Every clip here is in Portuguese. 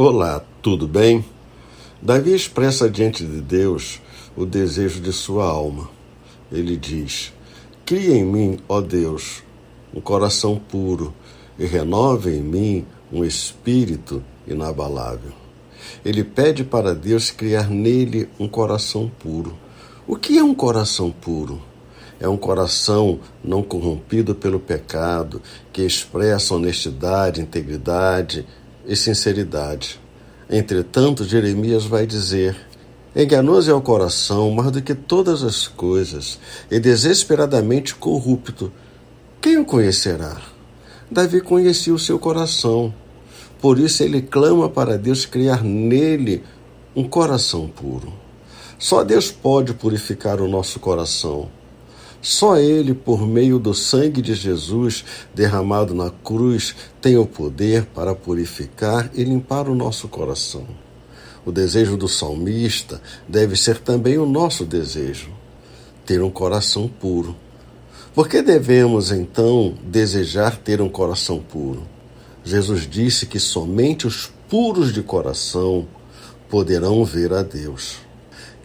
Olá, tudo bem? Davi expressa diante de Deus o desejo de sua alma. Ele diz: Cria em mim, ó Deus, um coração puro e renova em mim um espírito inabalável. Ele pede para Deus criar nele um coração puro. O que é um coração puro? É um coração não corrompido pelo pecado, que expressa honestidade, integridade, e sinceridade. Entretanto, Jeremias vai dizer: Enganoso é o coração mais do que todas as coisas, e desesperadamente corrupto. Quem o conhecerá? Davi conhecia o seu coração. Por isso ele clama para Deus criar nele um coração puro. Só Deus pode purificar o nosso coração. Só Ele, por meio do sangue de Jesus derramado na cruz, tem o poder para purificar e limpar o nosso coração. O desejo do salmista deve ser também o nosso desejo, ter um coração puro. Por que devemos, então, desejar ter um coração puro? Jesus disse que somente os puros de coração poderão ver a Deus.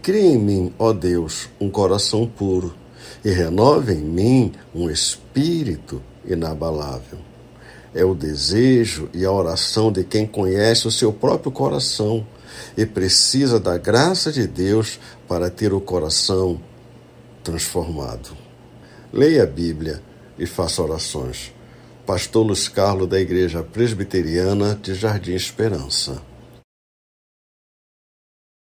Crie em mim, ó Deus, um coração puro e renova em mim um espírito inabalável. É o desejo e a oração de quem conhece o seu próprio coração e precisa da graça de Deus para ter o coração transformado. Leia a Bíblia e faça orações. Pastor Luiz Carlos da Igreja Presbiteriana de Jardim Esperança.